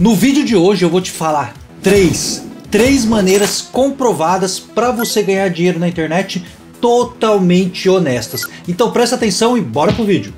No vídeo de hoje eu vou te falar três, três maneiras comprovadas para você ganhar dinheiro na internet totalmente honestas. Então presta atenção e bora pro vídeo.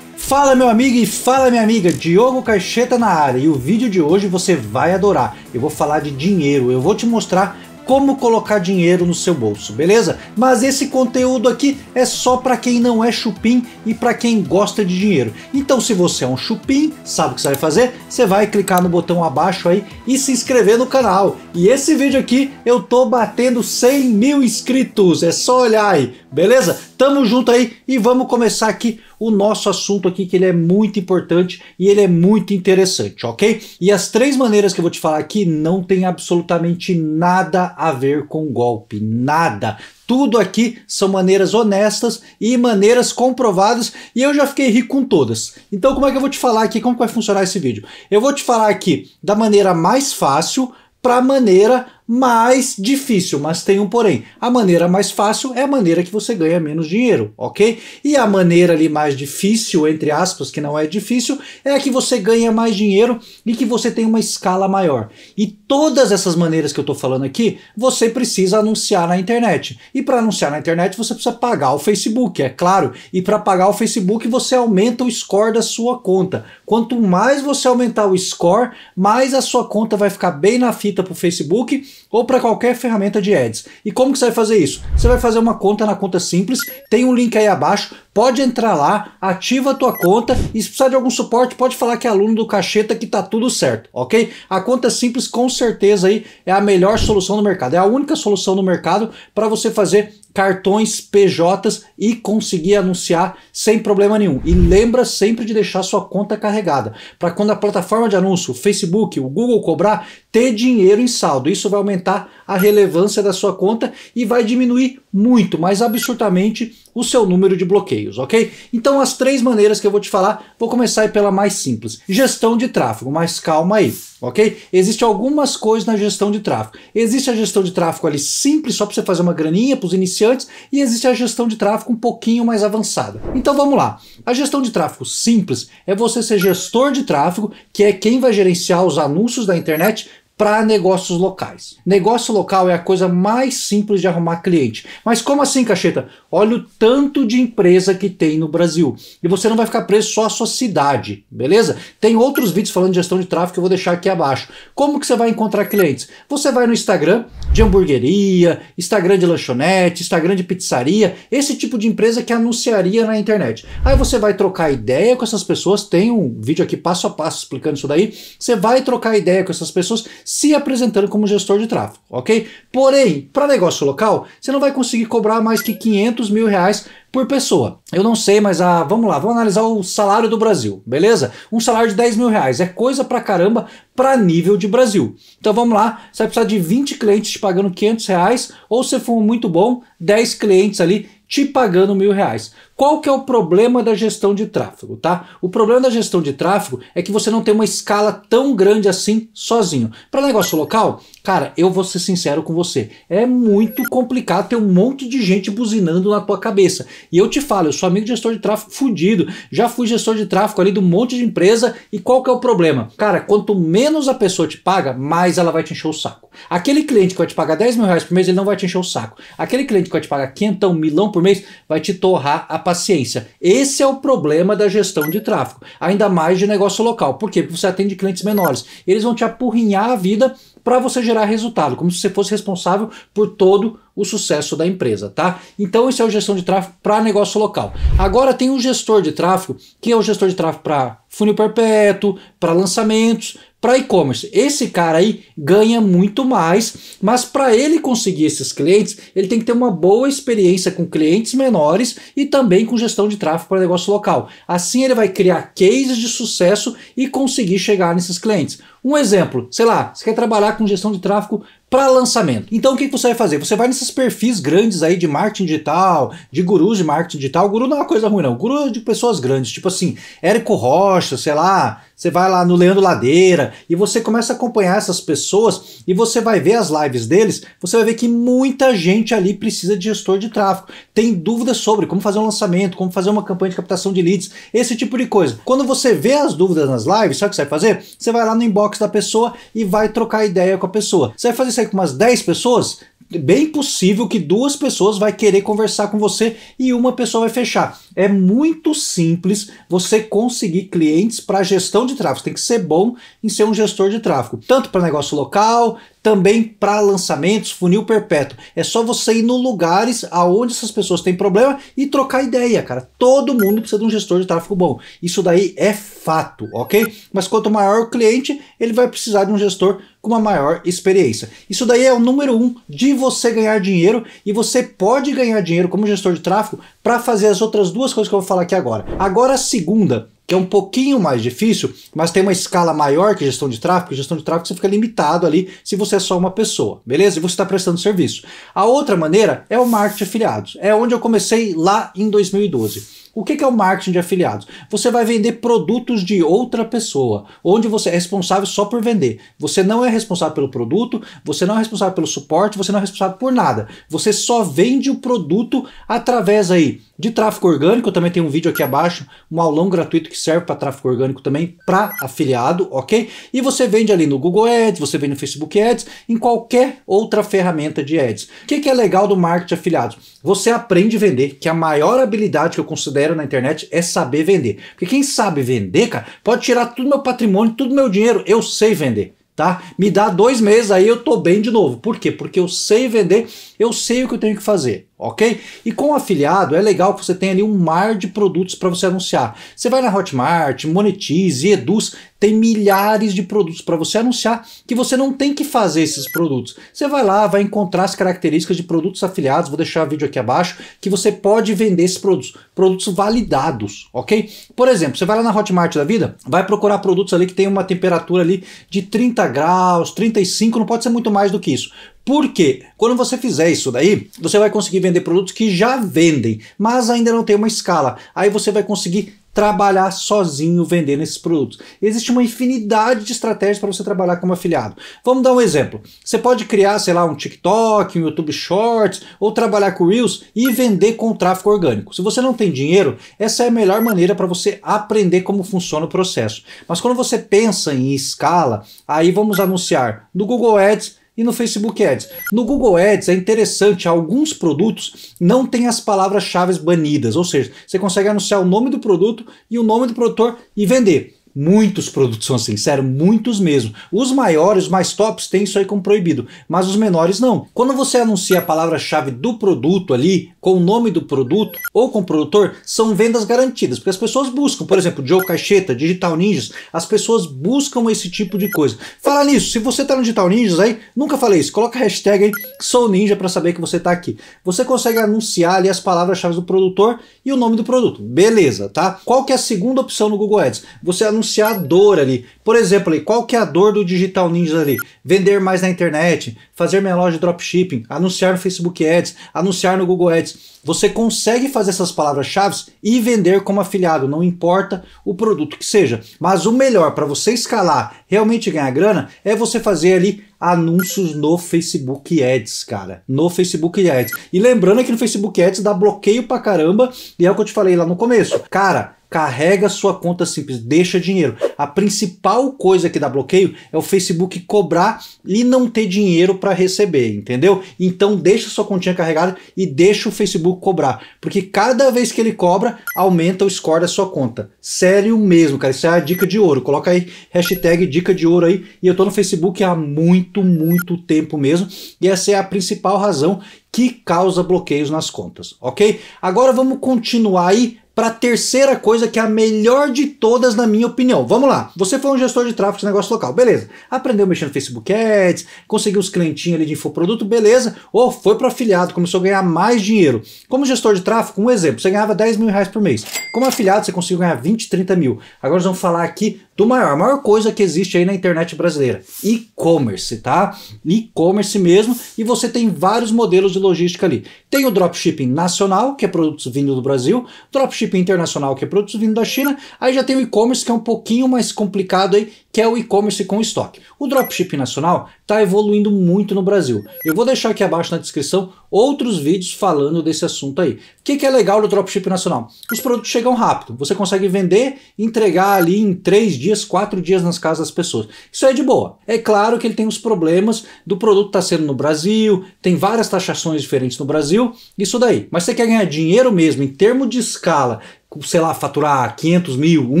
Fala meu amigo e fala minha amiga, Diogo Caixeta na área e o vídeo de hoje você vai adorar. Eu vou falar de dinheiro, eu vou te mostrar como colocar dinheiro no seu bolso, beleza? Mas esse conteúdo aqui é só para quem não é chupim e para quem gosta de dinheiro. Então se você é um chupim, sabe o que você vai fazer? Você vai clicar no botão abaixo aí e se inscrever no canal. E esse vídeo aqui eu tô batendo 100 mil inscritos, é só olhar aí, beleza? Tamo junto aí e vamos começar aqui o nosso assunto aqui que ele é muito importante e ele é muito interessante, ok? E as três maneiras que eu vou te falar aqui não tem absolutamente nada a ver com golpe, nada. Tudo aqui são maneiras honestas e maneiras comprovadas e eu já fiquei rico com todas. Então como é que eu vou te falar aqui, como vai funcionar esse vídeo? Eu vou te falar aqui da maneira mais fácil para a maneira mais difícil, mas tem um porém. A maneira mais fácil é a maneira que você ganha menos dinheiro, ok? E a maneira ali mais difícil, entre aspas, que não é difícil, é a que você ganha mais dinheiro e que você tem uma escala maior. E todas essas maneiras que eu tô falando aqui, você precisa anunciar na internet. E para anunciar na internet, você precisa pagar o Facebook, é claro. E para pagar o Facebook, você aumenta o score da sua conta. Quanto mais você aumentar o score, mais a sua conta vai ficar bem na fita pro Facebook ou para qualquer ferramenta de ads. E como que você vai fazer isso? Você vai fazer uma conta na conta simples, tem um link aí abaixo, Pode entrar lá, ativa a tua conta e se precisar de algum suporte, pode falar que é aluno do Cacheta que tá tudo certo, ok? A conta simples com certeza aí é a melhor solução no mercado. É a única solução no mercado para você fazer cartões PJs e conseguir anunciar sem problema nenhum. E lembra sempre de deixar sua conta carregada, para quando a plataforma de anúncio, o Facebook, o Google cobrar, ter dinheiro em saldo. Isso vai aumentar a relevância da sua conta e vai diminuir muito, mas absurdamente, o seu número de bloqueios, ok? Então as três maneiras que eu vou te falar, vou começar pela mais simples. Gestão de tráfego, mas calma aí, ok? Existem algumas coisas na gestão de tráfego. Existe a gestão de tráfego ali simples, só para você fazer uma graninha para os iniciantes, e existe a gestão de tráfego um pouquinho mais avançada. Então vamos lá. A gestão de tráfego simples é você ser gestor de tráfego, que é quem vai gerenciar os anúncios da internet para negócios locais. Negócio local é a coisa mais simples de arrumar cliente. Mas como assim, cacheta? Olha o tanto de empresa que tem no Brasil. E você não vai ficar preso só à sua cidade, beleza? Tem outros vídeos falando de gestão de tráfego que eu vou deixar aqui abaixo. Como que você vai encontrar clientes? Você vai no Instagram de hamburgueria, Instagram de lanchonete, Instagram de pizzaria, esse tipo de empresa que anunciaria na internet. Aí você vai trocar ideia com essas pessoas, tem um vídeo aqui passo a passo explicando isso daí. Você vai trocar ideia com essas pessoas, se apresentando como gestor de tráfego, ok? Porém, para negócio local, você não vai conseguir cobrar mais que 500 mil reais por pessoa. Eu não sei, mas ah, vamos lá, vamos analisar o salário do Brasil, beleza? Um salário de 10 mil reais é coisa pra caramba para nível de Brasil. Então vamos lá, você vai precisar de 20 clientes te pagando 500 reais, ou se for muito bom, 10 clientes ali te pagando mil reais. Qual que é o problema da gestão de tráfego, tá? O problema da gestão de tráfego é que você não tem uma escala tão grande assim sozinho. Para negócio local, cara, eu vou ser sincero com você, é muito complicado ter um monte de gente buzinando na tua cabeça. E eu te falo, eu sou amigo de gestor de tráfego fudido, já fui gestor de tráfego ali de um monte de empresa e qual que é o problema? Cara, quanto menos a pessoa te paga, mais ela vai te encher o saco. Aquele cliente que vai te pagar 10 mil reais por mês, ele não vai te encher o saco. Aquele cliente que vai te pagar quentão, milão por mês, vai te torrar a paciência. Esse é o problema da gestão de tráfego, ainda mais de negócio local. Por quê? Porque você atende clientes menores. Eles vão te apurrinhar a vida para você gerar resultado, como se você fosse responsável por todo o sucesso da empresa, tá? Então isso é o gestão de tráfego para negócio local. Agora tem o gestor de tráfego, que é o gestor de tráfego para funil perpétuo, para lançamentos, para e-commerce. Esse cara aí ganha muito mais, mas para ele conseguir esses clientes, ele tem que ter uma boa experiência com clientes menores e também com gestão de tráfego para negócio local. Assim ele vai criar cases de sucesso e conseguir chegar nesses clientes. Um exemplo, sei lá, você quer trabalhar com gestão de tráfego para lançamento. Então o que, que você vai fazer? Você vai nesses perfis grandes aí de marketing digital, de gurus de marketing digital. guru não é uma coisa ruim, não. guru é de pessoas grandes, tipo assim, Érico Rocha, sei lá, você vai lá no Leandro Ladeira e você começa a acompanhar essas pessoas e você vai ver as lives deles, você vai ver que muita gente ali precisa de gestor de tráfego. Tem dúvidas sobre como fazer um lançamento, como fazer uma campanha de captação de leads, esse tipo de coisa. Quando você vê as dúvidas nas lives, sabe o que você vai fazer? Você vai lá no inbox da pessoa e vai trocar ideia com a pessoa. Você vai fazer isso com umas 10 pessoas, bem possível que duas pessoas vai querer conversar com você e uma pessoa vai fechar é muito simples você conseguir clientes para gestão de tráfego. Você tem que ser bom em ser um gestor de tráfego, tanto para negócio local, também para lançamentos, funil perpétuo. É só você ir no lugares aonde essas pessoas têm problema e trocar ideia, cara. Todo mundo precisa de um gestor de tráfego bom. Isso daí é fato, ok? Mas quanto maior o cliente, ele vai precisar de um gestor com uma maior experiência. Isso daí é o número um de você ganhar dinheiro e você pode ganhar dinheiro como gestor de tráfego para fazer as outras duas duas coisas que eu vou falar aqui agora. Agora a segunda, que é um pouquinho mais difícil, mas tem uma escala maior que gestão de tráfego. Gestão de tráfego você fica limitado ali se você é só uma pessoa, beleza? E você está prestando serviço. A outra maneira é o marketing afiliados. É onde eu comecei lá em 2012. O que é o marketing de afiliados? Você vai vender produtos de outra pessoa, onde você é responsável só por vender. Você não é responsável pelo produto, você não é responsável pelo suporte, você não é responsável por nada. Você só vende o produto através aí de tráfego orgânico. Eu também tenho um vídeo aqui abaixo, um aulão gratuito que serve para tráfego orgânico também para afiliado, ok? E você vende ali no Google Ads, você vende no Facebook Ads, em qualquer outra ferramenta de ads. O que, que é legal do marketing de afiliados? Você aprende a vender, que é a maior habilidade que eu considero espero na internet é saber vender. Porque quem sabe vender, cara, pode tirar tudo meu patrimônio, tudo meu dinheiro. Eu sei vender. Tá? Me dá dois meses, aí eu tô bem de novo. Por quê? Porque eu sei vender, eu sei o que eu tenho que fazer ok? E com o afiliado é legal que você tenha ali um mar de produtos para você anunciar. Você vai na Hotmart, Monetize, Eduz, tem milhares de produtos para você anunciar que você não tem que fazer esses produtos. Você vai lá, vai encontrar as características de produtos afiliados, vou deixar o vídeo aqui abaixo, que você pode vender esses produtos, produtos validados, ok? Por exemplo, você vai lá na Hotmart da vida, vai procurar produtos ali que tem uma temperatura ali de 30 graus, 35, não pode ser muito mais do que isso. Porque quando você fizer isso daí, você vai conseguir vender produtos que já vendem, mas ainda não tem uma escala. Aí você vai conseguir trabalhar sozinho vendendo esses produtos. Existe uma infinidade de estratégias para você trabalhar como afiliado. Vamos dar um exemplo. Você pode criar, sei lá, um TikTok, um YouTube Shorts, ou trabalhar com Reels e vender com tráfego orgânico. Se você não tem dinheiro, essa é a melhor maneira para você aprender como funciona o processo. Mas quando você pensa em escala, aí vamos anunciar no Google Ads, e no Facebook Ads. No Google Ads é interessante, alguns produtos não têm as palavras-chave banidas, ou seja, você consegue anunciar o nome do produto e o nome do produtor e vender. Muitos produtos são sinceros, assim, muitos mesmo. Os maiores, os mais tops, têm isso aí como proibido, mas os menores não. Quando você anuncia a palavra-chave do produto ali, com o nome do produto ou com o produtor, são vendas garantidas, porque as pessoas buscam, por exemplo, Joe Caixeta, Digital Ninjas, as pessoas buscam esse tipo de coisa. Fala nisso, se você tá no Digital Ninjas aí, nunca falei isso, coloca a hashtag aí, sou ninja para saber que você tá aqui. Você consegue anunciar ali as palavras-chave do produtor e o nome do produto. Beleza, tá? Qual que é a segunda opção no Google Ads? Você anuncia anunciar a dor ali. Por exemplo, ali, qual que é a dor do Digital Ninja ali? Vender mais na internet, fazer minha loja de dropshipping, anunciar no Facebook Ads, anunciar no Google Ads. Você consegue fazer essas palavras-chave e vender como afiliado, não importa o produto que seja. Mas o melhor para você escalar, realmente ganhar grana, é você fazer ali anúncios no Facebook Ads, cara. No Facebook Ads. E lembrando que no Facebook Ads dá bloqueio pra caramba, e é o que eu te falei lá no começo. Cara, carrega sua conta simples, deixa dinheiro. A principal coisa que dá bloqueio é o Facebook cobrar e não ter dinheiro para receber, entendeu? Então deixa sua continha carregada e deixa o Facebook cobrar, porque cada vez que ele cobra, aumenta o score da sua conta. Sério mesmo, cara, isso é a dica de ouro. Coloca aí hashtag dica de ouro aí e eu tô no Facebook há muito muito, muito tempo mesmo, e essa é a principal razão que causa bloqueios nas contas, ok? Agora vamos continuar aí para a terceira coisa que é a melhor de todas, na minha opinião. Vamos lá. Você foi um gestor de tráfego de negócio local, beleza. Aprendeu a mexer no Facebook Ads, conseguiu os clientinhos ali de infoproduto, beleza. Ou foi para afiliado, começou a ganhar mais dinheiro. Como gestor de tráfego, um exemplo, você ganhava 10 mil reais por mês. Como afiliado, você conseguiu ganhar 20, 30 mil. Agora nós vamos falar aqui do maior, a maior coisa que existe aí na internet brasileira. E-commerce, tá? E-commerce mesmo. E você tem vários modelos de logística ali. Tem o dropshipping nacional, que é produtos vindo do Brasil. Dropshipping shipping internacional, que é produtos vindo da China. Aí já tem o e-commerce, que é um pouquinho mais complicado aí, que é o e-commerce com estoque. O dropshipping nacional está evoluindo muito no Brasil. Eu vou deixar aqui abaixo na descrição outros vídeos falando desse assunto aí. O que, que é legal do dropshipping nacional? Os produtos chegam rápido. Você consegue vender e entregar ali em 3 dias, 4 dias nas casas das pessoas. Isso é de boa. É claro que ele tem os problemas do produto estar tá sendo no Brasil, tem várias taxações diferentes no Brasil, isso daí. Mas você quer ganhar dinheiro mesmo em termo de escala sei lá, faturar 500 mil, 1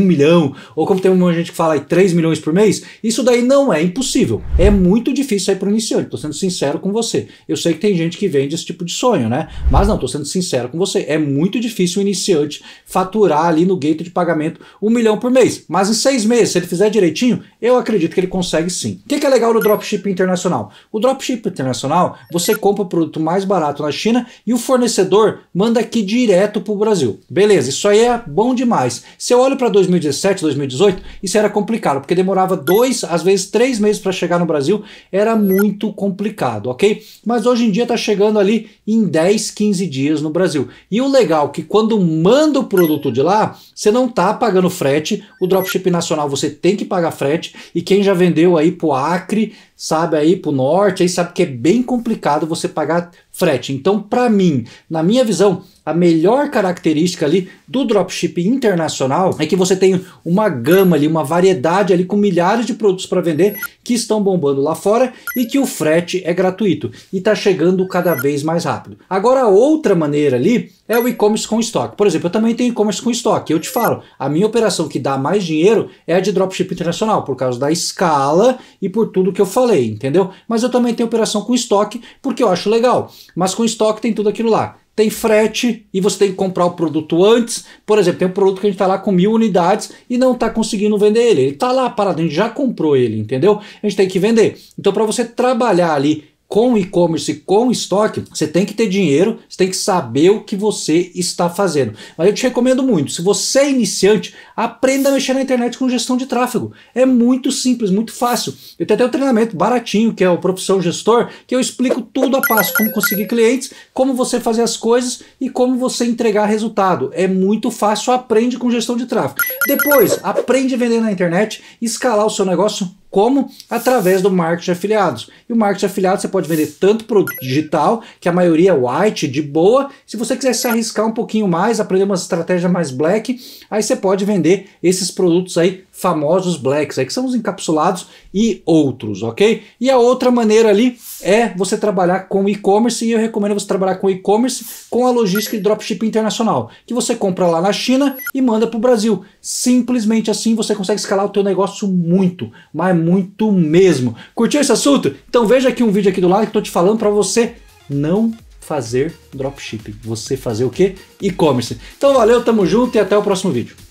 milhão, ou como tem uma gente que fala aí, 3 milhões por mês, isso daí não é impossível. É muito difícil aí para o iniciante, estou sendo sincero com você. Eu sei que tem gente que vende esse tipo de sonho, né? Mas não, estou sendo sincero com você. É muito difícil o iniciante faturar ali no gate de pagamento 1 milhão por mês. Mas em seis meses, se ele fizer direitinho, eu acredito que ele consegue sim. O que, que é legal no dropship internacional? O dropship internacional, você compra o produto mais barato na China e o fornecedor manda aqui direto para o Brasil. Beleza, isso aí é bom demais. Se eu olho para 2017, 2018, isso era complicado, porque demorava dois, às vezes três meses para chegar no Brasil, era muito complicado, ok? Mas hoje em dia está chegando ali em 10, 15 dias no Brasil. E o legal é que quando manda o produto de lá, você não tá pagando frete, o dropship nacional você tem que pagar frete, e quem já vendeu aí o Acre, sabe aí o norte, aí sabe que é bem complicado você pagar frete. Então, para mim, na minha visão, a melhor característica ali do dropship internacional é que você tem uma gama ali, uma variedade ali com milhares de produtos para vender que estão bombando lá fora e que o frete é gratuito e está chegando cada vez mais rápido. Agora, outra maneira ali é o e-commerce com estoque. Por exemplo, eu também tenho e-commerce com estoque. Eu te falo, a minha operação que dá mais dinheiro é a de dropship internacional, por causa da escala e por tudo que eu falei, entendeu? Mas eu também tenho operação com estoque, porque eu acho legal. Mas com estoque tem tudo aquilo lá tem frete e você tem que comprar o produto antes. Por exemplo, tem um produto que a gente está lá com mil unidades e não está conseguindo vender ele. Ele está lá parado, a gente já comprou ele, entendeu? A gente tem que vender. Então, para você trabalhar ali com e-commerce, com estoque, você tem que ter dinheiro, você tem que saber o que você está fazendo. Mas eu te recomendo muito, se você é iniciante, aprenda a mexer na internet com gestão de tráfego. É muito simples, muito fácil. Eu tenho até um treinamento baratinho, que é o Profissão Gestor, que eu explico tudo a passo, como conseguir clientes, como você fazer as coisas e como você entregar resultado. É muito fácil, aprende com gestão de tráfego. Depois, aprende a vender na internet, escalar o seu negócio como? Através do marketing de afiliados. E o marketing de afiliados você pode vender tanto produto digital, que a maioria é white, de boa. Se você quiser se arriscar um pouquinho mais, aprender uma estratégia mais black, aí você pode vender esses produtos aí famosos blacks, aí, é que são os encapsulados e outros, ok? E a outra maneira ali é você trabalhar com e-commerce, e eu recomendo você trabalhar com e-commerce com a logística de dropship internacional, que você compra lá na China e manda para o Brasil. Simplesmente assim você consegue escalar o teu negócio muito, mas muito mesmo. Curtiu esse assunto? Então veja aqui um vídeo aqui do lado que estou te falando para você não fazer dropshipping, você fazer o que? E-commerce. Então valeu, tamo junto e até o próximo vídeo.